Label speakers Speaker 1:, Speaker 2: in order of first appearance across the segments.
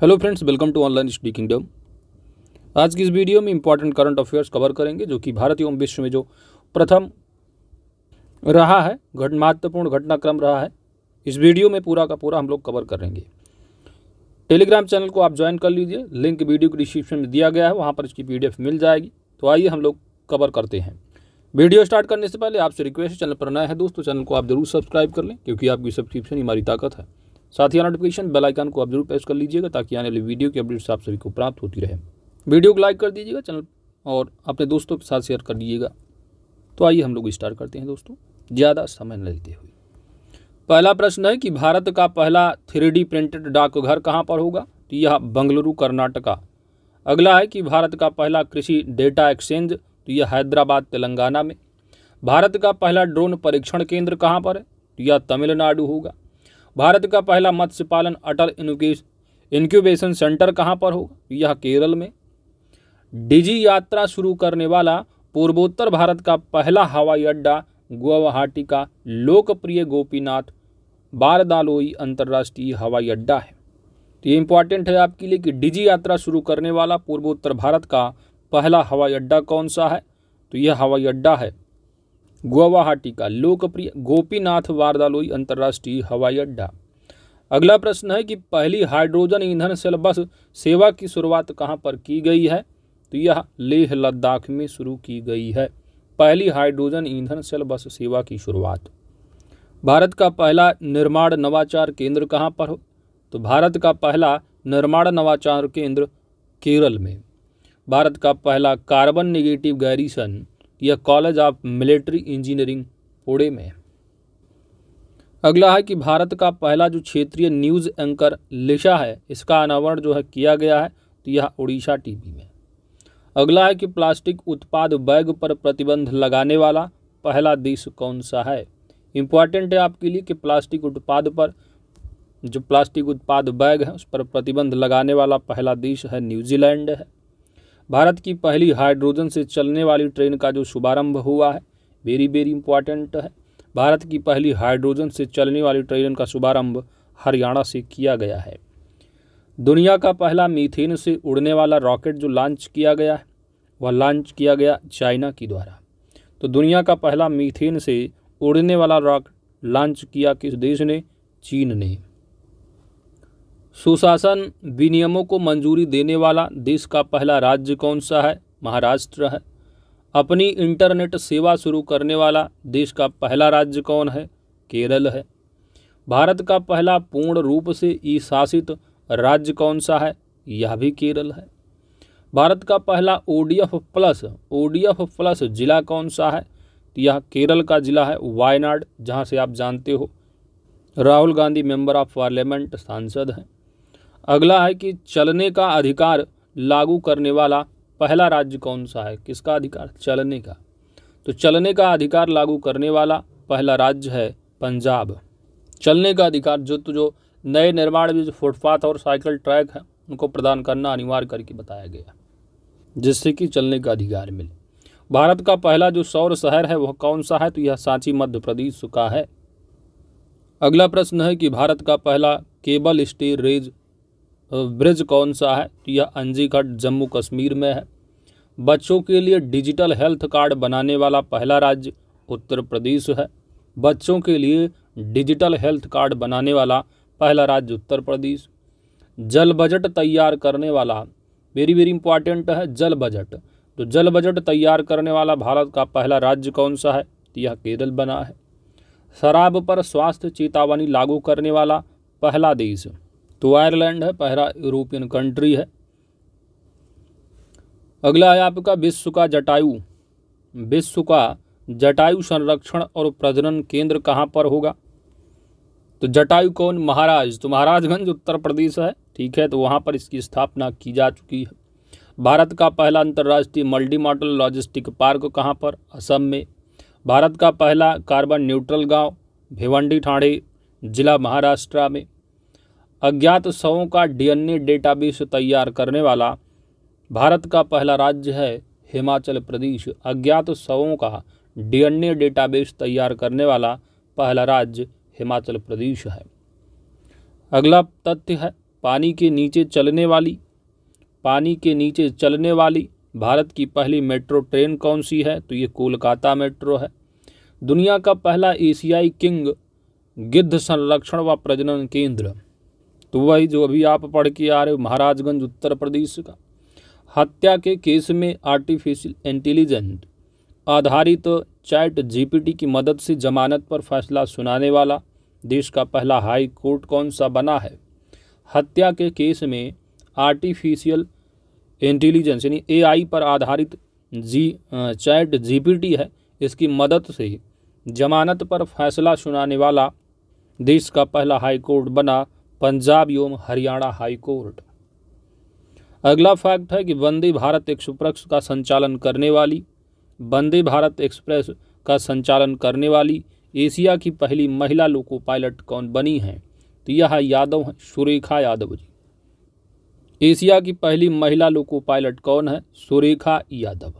Speaker 1: hello friends welcome to online study kingdom आज की इस वीडियो में इंपॉर्टेंट करंट अफेयर्स कवर करेंगे जो कि भारत एवं विश्व में जो प्रथम रहा है घट महत्वपूर्ण घटनाक्रम रहा है इस वीडियो में पूरा का पूरा हम लोग कवर करेंगे टेलीग्राम चैनल को आप ज्वाइन कर लीजिए लिंक वीडियो के डिस्क्रिप्शन में दिया गया है वहाँ पर इसकी पी मिल जाएगी तो आइए हम लोग कवर करते हैं वीडियो स्टार्ट करने से पहले आपसे रिक्वेस्ट चैनल पर नया है दोस्तों तो चैनल को आप जरूर सब्सक्राइब कर लें क्योंकि आपकी सब्सक्रिप्शन हमारी ताकत है साथ ही नोटिफिकेशन बेल आइकन को आप जरूर प्रेस कर लीजिएगा ताकि आने वाली वीडियो की अपडेट्स आप सभी को प्राप्त होती रहे वीडियो को लाइक कर दीजिएगा चैनल और अपने दोस्तों के साथ शेयर कर दीजिएगा तो आइए हम लोग स्टार्ट करते हैं दोस्तों ज़्यादा समय न लेते हुए पहला प्रश्न है कि भारत का पहला थ्री प्रिंटेड डाकघर कहाँ पर होगा तो यह बंगलुरु कर्नाटका अगला है कि भारत का पहला कृषि डेटा एक्सचेंज तो यह हैदराबाद तेलंगाना में भारत का पहला ड्रोन परीक्षण केंद्र कहाँ पर है तो यह तमिलनाडु होगा भारत का पहला मत्स्य पालन अटल इनक्यूबेशन सेंटर कहाँ पर होगा यह केरल में डिजी यात्रा शुरू करने वाला पूर्वोत्तर भारत का पहला हवाई अड्डा गुवाहाटी का लोकप्रिय गोपीनाथ बारदालोई अंतर्राष्ट्रीय हवाई अड्डा है तो ये इम्पॉर्टेंट है आपके लिए कि डिजी यात्रा शुरू करने वाला पूर्वोत्तर भारत का पहला हवाई अड्डा कौन सा है तो यह हवाई अड्डा है गुवाहाटी का लोकप्रिय गोपीनाथ वारदालोई अंतर्राष्ट्रीय हवाई अड्डा अगला प्रश्न है कि पहली हाइड्रोजन ईंधन सेल बस सेवा की शुरुआत कहाँ पर की गई है तो यह लेह लद्दाख में शुरू की गई है पहली हाइड्रोजन ईंधन सेल बस सेवा की शुरुआत भारत का पहला निर्माण नवाचार केंद्र कहाँ पर हो तो भारत का पहला निर्माण नवाचार केंद्र केरल में भारत का पहला कार्बन निगेटिव गैरिसन यह college of military engineering Pune में अगला है कि भारत का पहला जो क्षेत्रीय न्यूज़ एंकर लिशा है इसका अनावरण जो है किया गया है तो यह उड़ीसा टीवी में अगला है कि प्लास्टिक उत्पाद बैग पर प्रतिबंध लगाने वाला पहला देश कौन सा है इम्पॉर्टेंट है आपके लिए कि प्लास्टिक उत्पाद पर जो प्लास्टिक उत्पाद बैग है उस पर प्रतिबंध लगाने वाला पहला देश है न्यूजीलैंड है भारत की पहली हाइड्रोजन से चलने वाली ट्रेन का जो शुभारंभ हुआ है वेरी वेरी इंपॉर्टेंट है भारत की पहली हाइड्रोजन से चलने वाली ट्रेन का शुभारंभ हरियाणा से किया गया है दुनिया का पहला मीथेन से उड़ने वाला रॉकेट जो लॉन्च किया गया है वह लॉन्च किया गया चाइना की द्वारा तो दुनिया का पहला मीथेन से उड़ने वाला रॉकेट लॉन्च किया किस देश ने चीन ने सुशासन विनियमों को मंजूरी देने वाला देश का पहला राज्य कौन सा है महाराष्ट्र है अपनी इंटरनेट सेवा शुरू करने वाला देश का पहला राज्य कौन है केरल है भारत का पहला पूर्ण रूप से ई शासित राज्य कौन सा है यह भी केरल है भारत का पहला ओडीएफ प्लस ओडीएफ प्लस जिला कौन सा है यह केरल का जिला है वायनाड जहां से आप जानते हो Rahul Gandhi member of parliament सांसद हैं अगला है कि चलने का अधिकार लागू करने वाला पहला राज्य कौन सा है किसका अधिकार चलने का तो चलने का अधिकार लागू करने वाला पहला राज्य है पंजाब चलने का अधिकार जो तो जो नए निर्माण में जो फुटपाथ और साइकिल ट्रैक है उनको प्रदान करना अनिवार्य करके बताया गया जिससे कि चलने का अधिकार मिले भारत का पहला जो सौर शहर है वह कौन सा है तो यह सांची मध्य प्रदेश का है अगला प्रश्न है कि भारत का पहला केबल स्टे रेज ब्रिज कौन सा है तो यह अंजीघट जम्मू कश्मीर में है बच्चों के लिए डिजिटल हेल्थ कार्ड बनाने वाला पहला राज्य उत्तर प्रदेश है बच्चों के लिए डिजिटल हेल्थ कार्ड बनाने वाला पहला राज्य उत्तर प्रदेश जल बजट तैयार करने वाला वेरी वेरी इंपॉर्टेंट है जल बजट तो जल बजट तैयार करने वाला भारत का पहला राज्य कौन सा है तो यह केरल बना है शराब पर स्वास्थ्य चेतावनी लागू करने वाला पहला देश तो आयरलैंड है पहला यूरोपियन कंट्री है अगला है आपका विश्व का जटायु विश्व का जटायु संरक्षण और प्रजनन केंद्र कहाँ पर होगा तो जटायु कौन महाराज तो महाराजगंज उत्तर प्रदेश है ठीक है तो वहाँ पर इसकी स्थापना की जा चुकी है भारत का पहला अंतर्राष्ट्रीय मल्टी मॉडल लॉजिस्टिक पार्क कहाँ पर असम में भारत का पहला कार्बन न्यूट्रल गांव भिवंडी ठाणे जिला महाराष्ट्र में अज्ञात शवों का डीएनए डेटाबेस तैयार करने वाला भारत का पहला राज्य है हिमाचल प्रदेश अज्ञात शवों का डीएनए डेटाबेस तैयार करने वाला पहला राज्य हिमाचल प्रदेश है अगला तथ्य है पानी के नीचे चलने वाली पानी के नीचे चलने वाली भारत की पहली मेट्रो ट्रेन कौन सी है तो ये कोलकाता मेट्रो है दुनिया का पहला एशियाई किंग गिद्ध संरक्षण व प्रजनन केंद्र तो वही जो अभी आप पढ़ के आ रहे हो महाराजगंज उत्तर प्रदेश का हत्या के केस में आर्टिफिशियल इंटेलिजेंट आधारित तो चैट जीपीटी की मदद से जमानत पर फैसला सुनाने वाला देश का पहला हाई कोर्ट कौन सा बना है हत्या के केस में आर्टिफिशियल इंटेलिजेंस यानी एआई पर आधारित जी चैट जीपीटी है इसकी मदद से जमानत पर फैसला सुनाने वाला देश का पहला हाई कोर्ट बना पंजाब एवं हरियाणा हाई कोर्ट अगला फैक्ट है कि वंदे भारत एक्सप्रेस का संचालन करने वाली वंदे भारत एक्सप्रेस का संचालन करने वाली एशिया की पहली महिला लोको पायलट कौन बनी है तो यह यादव हैं सुरेखा यादव जी एशिया की पहली महिला लोको पायलट कौन है सुरेखा यादव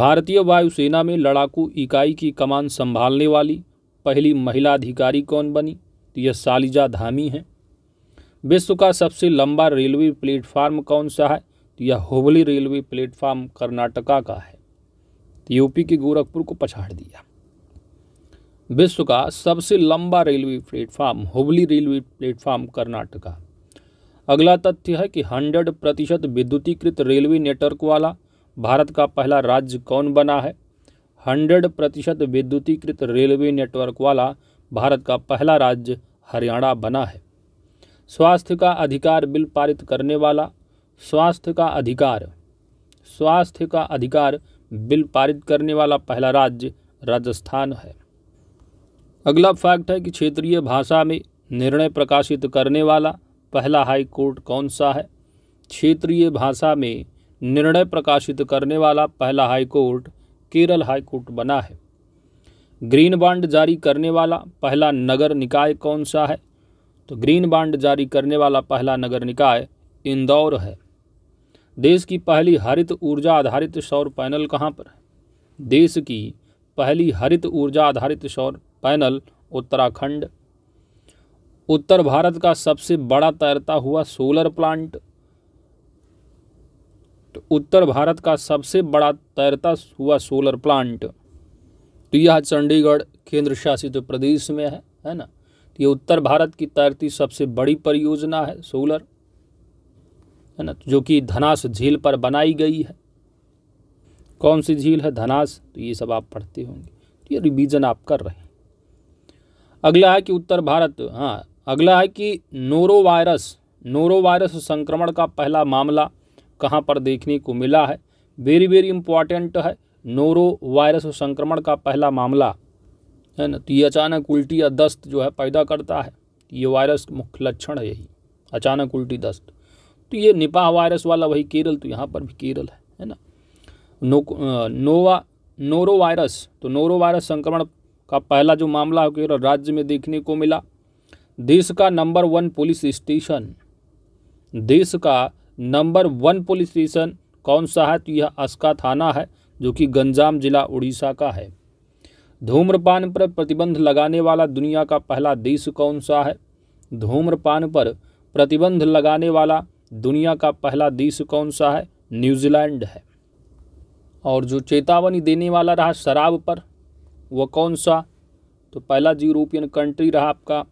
Speaker 1: भारतीय वायुसेना में लड़ाकू इकाई की कमान संभालने वाली पहली महिला अधिकारी कौन बनी यह सालिजा धामी है विश्व का सबसे लंबा रेलवे प्लेटफार्म कौन सा है तो यह हुबली रेलवे प्लेटफार्म कर्नाटका का है तो यूपी के गोरखपुर को पछाड़ दिया विश्व का सबसे लंबा railway platform Hubli railway platform Karnataka अगला तथ्य है कि 100 प्रतिशत विद्युतीकृत रेलवे नेटवर्क वाला भारत का पहला राज्य कौन बना है 100 प्रतिशत विद्युतीकृत रेलवे नेटवर्क वाला भारत का पहला राज्य हरियाणा बना है स्वास्थ्य का अधिकार बिल पारित करने वाला स्वास्थ्य का अधिकार स्वास्थ्य का अधिकार बिल पारित करने वाला पहला राज्य राजस्थान है अगला फैक्ट है कि क्षेत्रीय भाषा में निर्णय प्रकाशित करने वाला पहला हाई कोर्ट कौन सा है क्षेत्रीय भाषा में निर्णय प्रकाशित करने वाला पहला high court Kerala high court बना है ग्रीन बांड जारी करने वाला पहला नगर निकाय कौन सा है तो ग्रीन बांड जारी करने वाला पहला नगर निकाय इंदौर है देश की पहली हरित ऊर्जा आधारित सौर पैनल कहाँ पर है देश की पहली हरित ऊर्जा आधारित सौर पैनल उत्तराखंड उत्तर भारत का सबसे बड़ा तैरता हुआ सोलर प्लांट तो उत्तर भारत का सबसे बड़ा तैरता हुआ सोलर प्लांट तो यह चंडीगढ़ केंद्र शासित तो प्रदेश में है है ना तो ये उत्तर भारत की तैरती सबसे बड़ी परियोजना है सोलर है ना जो कि धनास झील पर बनाई गई है कौन सी झील है धनास तो ये सब आप पढ़ते होंगे तो ये रिवीजन आप कर रहे हैं अगला है कि उत्तर भारत हाँ अगला है कि नोरो वायरस नोरो वायरस संक्रमण का पहला मामला कहाँ पर देखने को मिला है वेरी वेरी इंपॉर्टेंट है नोरो वायरस संक्रमण का पहला मामला है ना तो ये अचानक उल्टी या दस्त जो है पैदा करता है ये वायरस मुख्य लक्षण है यही अचानक उल्टी दस्त तो ये निपाह वायरस वाला वही केरल तो यहाँ पर भी केरल है है ना नो नोवा नोरो वायरस तो नोरो वायरस संक्रमण का पहला जो मामला है केरल राज्य में देखने को मिला देश का नंबर वन पुलिस स्टेशन देश का नंबर वन पुलिस स्टेशन कौन सा है तो यह अस्का थाना है जो कि गंजाम जिला उड़ीसा का है धूम्रपान पर प्रतिबंध लगाने वाला दुनिया का पहला देश कौन सा है धूम्रपान पर प्रतिबंध लगाने वाला दुनिया का पहला देश कौन सा है न्यूजीलैंड है और जो चेतावनी देने वाला रहा शराब पर वह कौन सा तो पहला यूरोपियन कंट्री रहा आपका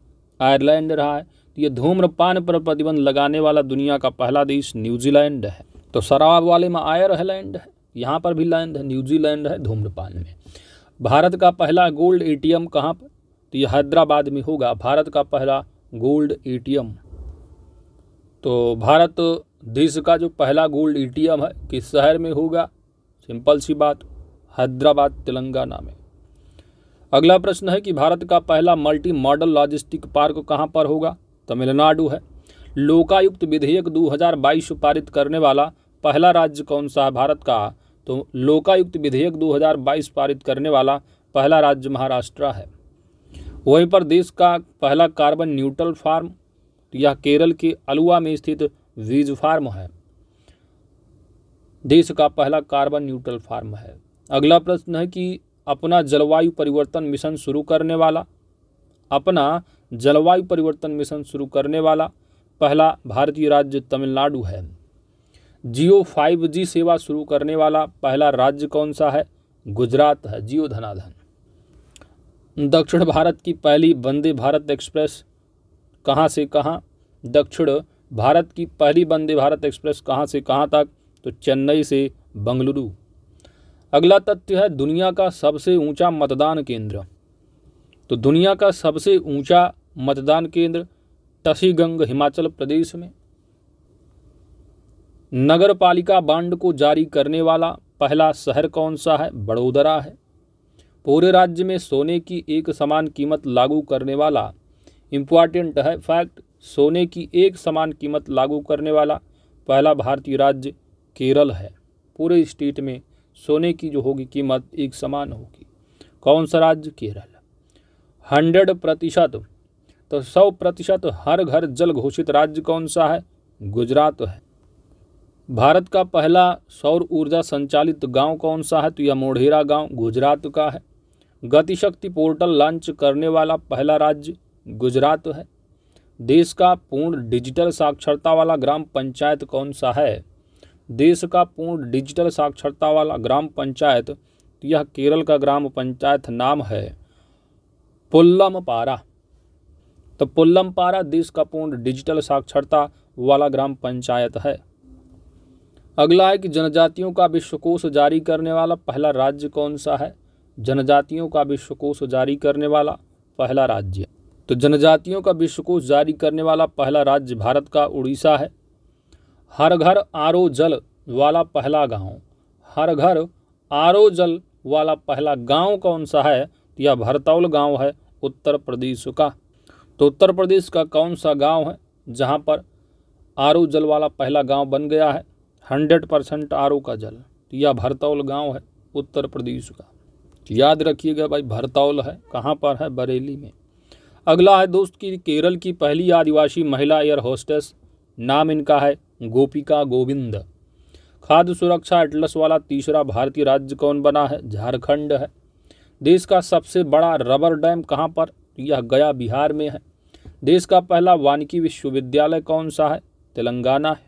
Speaker 1: आयरलैंड रहा है तो ये धूम्रपान पर प्रतिबंध लगाने वाला दुनिया का पहला देश न्यूजीलैंड है तो शराब वाले में आयरलैंड है यहाँ पर भी लैंड है न्यूजीलैंड है धूम्रपान में भारत का पहला गोल्ड एटीएम कहाँ तो ये हैदराबाद में होगा भारत का पहला गोल्ड एटीएम तो भारत देश का जो पहला गोल्ड एटीएम है किस शहर में होगा सिंपल सी बात हैदराबाद तेलंगाना में अगला प्रश्न है कि भारत का पहला मल्टी मॉडल लॉजिस्टिक पार्क कहाँ पर होगा तमिलनाडु है लोकायुक्त विधेयक 2022 पारित करने वाला पहला राज्य कौन सा है भारत का तो लोकायुक्त विधेयक 2022 पारित करने वाला पहला राज्य महाराष्ट्र है वहीं पर देश का पहला कार्बन न्यूट्रल फार्म यह केरल के अलुआ में स्थित वीज फार्म है देश का पहला कार्बन न्यूट्रल फार्म है अगला प्रश्न है कि अपना जलवायु परिवर्तन मिशन शुरू करने वाला अपना जलवायु परिवर्तन मिशन शुरू करने वाला पहला भारतीय राज्य तमिलनाडु है जियो फाइव जी सेवा शुरू करने वाला पहला राज्य कौन सा है गुजरात है जियो धनाधन दक्षिण भारत की पहली वंदे भारत एक्सप्रेस कहाँ से कहाँ दक्षिण भारत की पहली वंदे भारत एक्सप्रेस कहाँ से कहाँ तक तो चेन्नई से बंगलुरु अगला तथ्य है दुनिया का सबसे ऊंचा मतदान केंद्र तो दुनिया का सबसे ऊंचा मतदान केंद्र टसीगंग हिमाचल प्रदेश में नगर पालिका बांड को जारी करने वाला पहला शहर कौन सा है बड़ोदरा है पूरे राज्य में सोने की एक समान कीमत लागू करने वाला इम्पॉर्टेंट है फैक्ट सोने की एक समान कीमत लागू करने वाला पहला भारतीय राज्य केरल है पूरे स्टेट में सोने की जो होगी कीमत एक समान होगी कौन सा राज्य केरल हंड्रेड प्रतिशत तो सौ प्रतिशत हर घर जल घोषित राज्य कौन सा है गुजरात है भारत का पहला सौर ऊर्जा संचालित गांव कौन सा है तो यह मोढ़ेरा गांव गुजरात का है गतिशक्ति पोर्टल लॉन्च करने वाला पहला राज्य गुजरात है देश का पूर्ण डिजिटल साक्षरता वाला ग्राम पंचायत कौन सा है देश का पूर्ण डिजिटल साक्षरता वाला ग्राम पंचायत तो यह केरल का ग्राम पंचायत नाम है पुल्लम पारा तो पुल्लम पारा देश का पूर्ण डिजिटल साक्षरता वाला ग्राम पंचायत है अगला है कि जनजातियों का विश्वकोश जारी करने वाला पहला राज्य कौन सा है जनजातियों का विश्वकोश जारी करने वाला पहला राज्य तो जनजातियों का विश्वकोश जारी करने वाला पहला राज्य भारत का उड़ीसा है हर घर आरो जल वाला पहला गांव हर घर आरो जल वाला पहला गांव कौन सा है तो यह भरतौल गांव है उत्तर प्रदेश का तो उत्तर प्रदेश का कौन सा गांव है जहां पर आरो जल वाला पहला गांव बन गया है हंड्रेड परसेंट आर का जल तो यह भरतौल गांव है उत्तर प्रदेश का याद रखिएगा भाई भरतौल है कहाँ पर है बरेली में अगला है दोस्त की केरल की पहली आदिवासी महिला एयर होस्टेस नाम इनका है गोपिका गोविंद खाद्य सुरक्षा एटलस वाला तीसरा भारतीय राज्य कौन बना है झारखंड है देश का सबसे बड़ा रबर डैम कहाँ पर तो यह गया बिहार में है देश का पहला वानिकी विश्वविद्यालय कौन सा है तेलंगाना है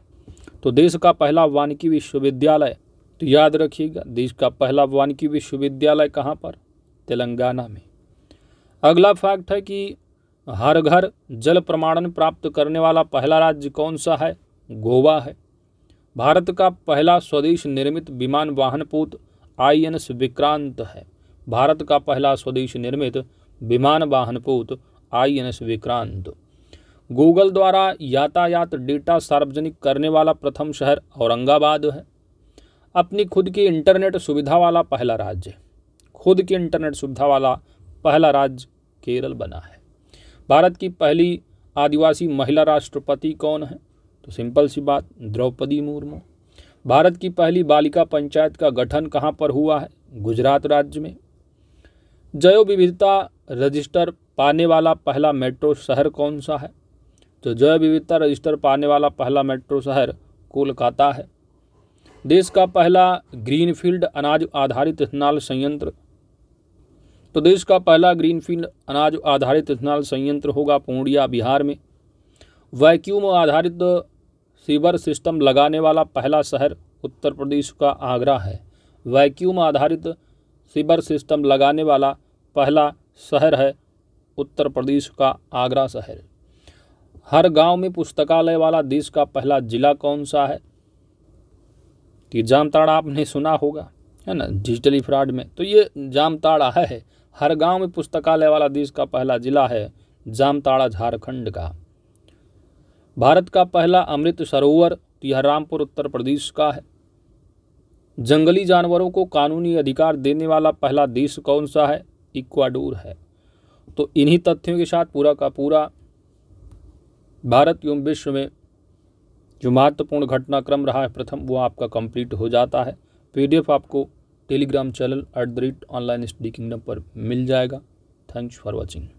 Speaker 1: तो देश का पहला वानिकी विश्वविद्यालय तो याद रखिएगा देश का पहला वानिकी विश्वविद्यालय कहाँ पर तेलंगाना में अगला फैक्ट है कि हर घर जल प्रमाणन प्राप्त करने वाला पहला राज्य कौन सा है गोवा है भारत का पहला स्वदेश निर्मित विमान वाहन पूत आई एन एस विक्रांत है भारत का पहला स्वदेश निर्मित विमान वाहन पूत I N S Vikrant Google द्वारा यातायात डेटा सार्वजनिक करने वाला प्रथम शहर औरंगाबाद है अपनी खुद की इंटरनेट सुविधा वाला पहला राज्य खुद की इंटरनेट सुविधा वाला पहला राज्य केरल बना है भारत की पहली आदिवासी महिला राष्ट्रपति कौन है तो सिंपल सी बात द्रौपदी मुर्मू भारत की पहली बालिका पंचायत का गठन कहाँ पर हुआ है गुजरात राज्य में जैव विविधता रजिस्टर पाने वाला पहला मेट्रो शहर कौन सा है जो तो जैव विविधता रजिस्टर पाने वाला पहला मेट्रो शहर कोलकाता है देश का पहला ग्रीनफील्ड अनाज आधारित इथेनॉल संयंत्र तो देश का पहला ग्रीनफील्ड अनाज आधारित इथेनॉल संयंत्र होगा पूर्णिया बिहार में वैक्यूम आधारित सीवर सिस्टम लगाने वाला पहला शहर उत्तर प्रदेश का आगरा है वैक्यूम आधारित सीवर सिस्टम लगाने वाला पहला शहर है उत्तर प्रदेश का आगरा शहर हर गांव में पुस्तकालय वाला देश का पहला जिला कौन सा है कि जामताड़ा आपने सुना होगा है ना डिजिटली फ्रॉड में तो ये जामताड़ा है हर गांव में पुस्तकालय वाला देश का पहला जिला है जामताड़ा झारखंड का भारत का पहला अमृत सरोवर तो यह रामपुर उत्तर प्रदेश का है जंगली जानवरों को कानूनी अधिकार देने वाला पहला देश कौन सा है इक्वाडोर है तो इन्हीं तथ्यों के साथ पूरा का पूरा भारत एवं विश्व में जो महत्वपूर्ण घटनाक्रम रहा है प्रथम वो आपका कंप्लीट हो जाता है पीडीएफ आपको Telegram channel at the rate online study kingdom पर मिल जाएगा थैंक्स फॉर वॉचिंग